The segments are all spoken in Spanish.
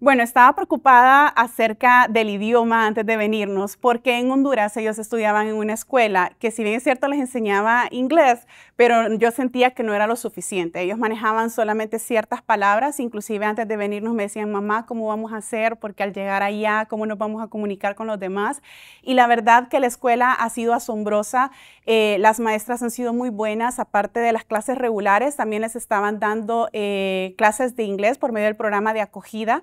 Bueno, estaba preocupada acerca del idioma antes de venirnos, porque en Honduras ellos estudiaban en una escuela que si bien es cierto les enseñaba inglés, pero yo sentía que no era lo suficiente. Ellos manejaban solamente ciertas palabras, inclusive antes de venirnos me decían, mamá, ¿cómo vamos a hacer? Porque al llegar allá, ¿cómo nos vamos a comunicar con los demás? Y la verdad que la escuela ha sido asombrosa, eh, las maestras han sido muy buenas, aparte de las clases regulares, también les estaban dando eh, clases de inglés por medio del programa de acogida.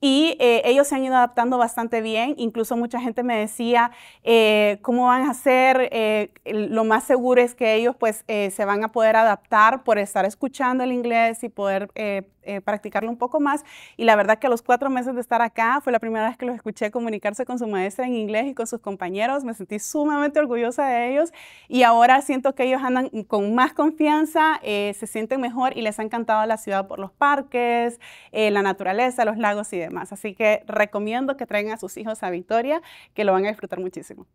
y eh, ellos se han ido adaptando bastante bien. Incluso mucha gente me decía, eh, ¿cómo van a hacer? Eh, lo más seguro es que ellos pues se van a poder adaptar por estar escuchando el inglés y poder practicarlo un poco más. Y la verdad que a los cuatro meses de estar acá fue la primera vez que los escuché comunicarse con su maestra en inglés y con sus compañeros. Me sentí sumamente orgullosa de ellos y ahora siento que ellos andan con más confianza, se sienten mejor y les ha encantado la ciudad por los parques, la naturaleza, los lagos y demás. Así que recomiendo que traigan a sus hijos a Victoria, que lo van a disfrutar muchísimo.